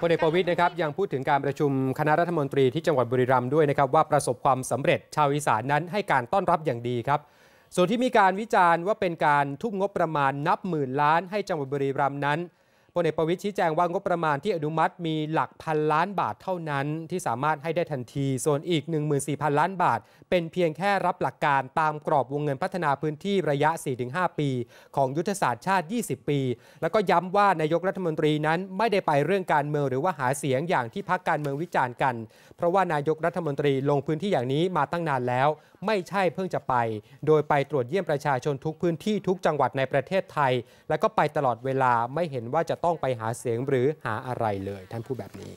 พลเอกประวิทย์นะครับยังพูดถึงการประชุมคณะรัฐมนตรีที่จังหวัดบุรีรัมย์ด้วยนะครับ ว่าประสบความสำเร็จชาวอีสานนั้นให้การต้อนรับอย่างดีครับ ส่วนที่มีการวิจารณ์ว่าเป็นการทุ่มงบประมาณนับหมื่นล้านให้จังหวัดบุรีรัมย์นั้นพลเอกประวิทย์ชี้แจงว่างบประมาณที่อนุมัติ มีหลักพันล้านบาทเท่านั้น ที่สามารถให้ได้ทันที ส่วนอีก 14,000 ล้านบาท เป็นเพียงแค่รับหลักการตามกรอบวงเงินพัฒนาพื้นที่ระยะ 4-5 ปี ของยุทธศาสตร์ชาติ 20 ปี แล้วก็ย้ำว่านายกรัฐมนตรีนั้นไม่ได้ไปเรื่องการเมืองหรือว่าหาเสียงอย่างที่พักการเมืองวิจารณ์กัน เพราะว่านายกรัฐมนตรีลงพื้นที่อย่างนี้มาตั้งนานแล้วไม่ใช่เพิ่งจะไป โดยไปตรวจเยี่ยมประชาชนทุกพื้นที่ทุกจังหวัดในประเทศไทย แล้วก็ไปตลอดเวลาไม่เห็นว่าจะต้องไปหาเสียงหรือหาอะไรเลยท่านพูดแบบนี้